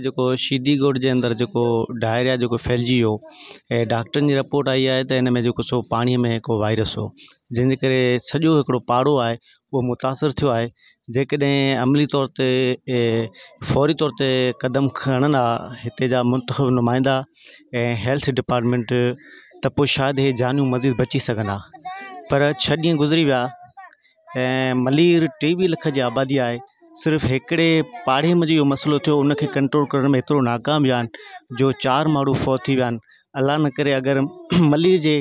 जो जेको शिडीगोड के अंदर जो डायरिया जेको फैलिजी वियो ऐं डॉक्टरनि जी रिपोर्ट आई है त हिन में सो पाणीअ में हिकु वायरस हो जंहिंजे कर सो पाड़ो आहे उहो मुतासिर थियो आहे जेकॾहिं अमली तौर ते फौरी तौर ते क़दम खणनि हा हिते जा नुमाइंदा ऐं हेल्थ डिपार्टमेंट त पोइ शायदि इहे मज़ीद बची सघनि पर छह गुज़री वह मलीर टेवीह लख की आबादी आहे सिर्फ़ एक पाड़े में जो मसलो थो उन कंट्रोल कर में एतिरो नाकाम विया जो चार मू फौत थी विया आहिनि न करे अगर मलीह के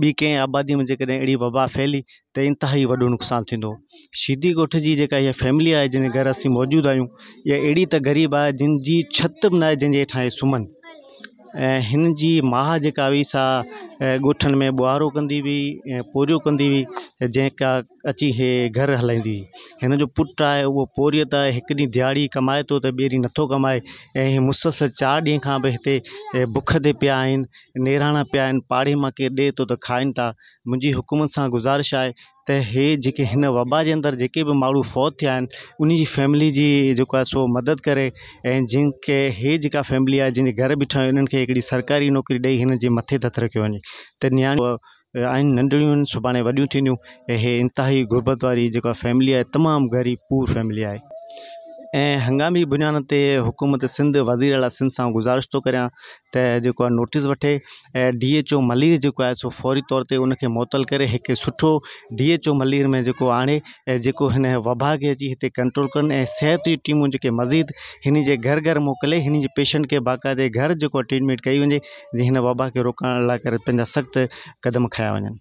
बी कें आबादी में जैसे अड़ी वबा फैली तो त वो नुकसान नुक़सानु थींदो गोठ की जी ये फैमिली है जिन घर अस मौजूद आहियूं या अड़ी त ग़रीब आहे जंहिंजी छिति बि न आहे जंहिंजे हेठां सुमन ऐं हिन जी माउ सा ॻोठनि में ॿुहारो कंदी हुई पोरियो कंदी हुई जैका अची हे घर हल्दी हुई हिन जो पुट है वो पोरीअ त हिकु दिहाड़ी कमाए तो बेरी ॿिए ॾींहुं नथो कमाए ऐं इहे मुसलसल चारि ॾींहं खां बि बुख से पिया आहिनि निराणा पाड़े में केरु दे तो खाइन खाइनि था मुंहिंजी हुकूमत से गुज़ारिश है तो इहे जी इन वबा के अंदर जी भी माण्हू फौत थे उन्हीं फैमिली की जो आहे सो मदद करे जिनके जंहिंखे जी फैमिली है जिन घर बिठा आहिनि इन्हनि सरकारी नौकरी दई इन मथे हथु रखे वञे तो न्याण आहिनि नंढड़ियूं आहिनि सुभाणे वॾियूं थींदियूं ऐं इहे जो फैमिली है तमाम ग़रीब पूर फैमिली है हंगामी बुनियाद से हुकूमत सिंध वज़ीर अला सिंध से गुज़ारिश तो करें तो नोटिस वे डी एच ओ मलीर जो है सो फौरी तौर पर उनके मुअतल कर एक सुठो डी एच ओ मलीर में जो आने जो इन वबा के अच्छी इतने कंट्रोल कर सेहत की टीमों के मज़ीद इन के घर घर मोकिले इन पेशेंट के बाक़ायदे घर जो ट्रीटमेंट कई वे वबा के रोकने लाइ करे क़दम खाया वन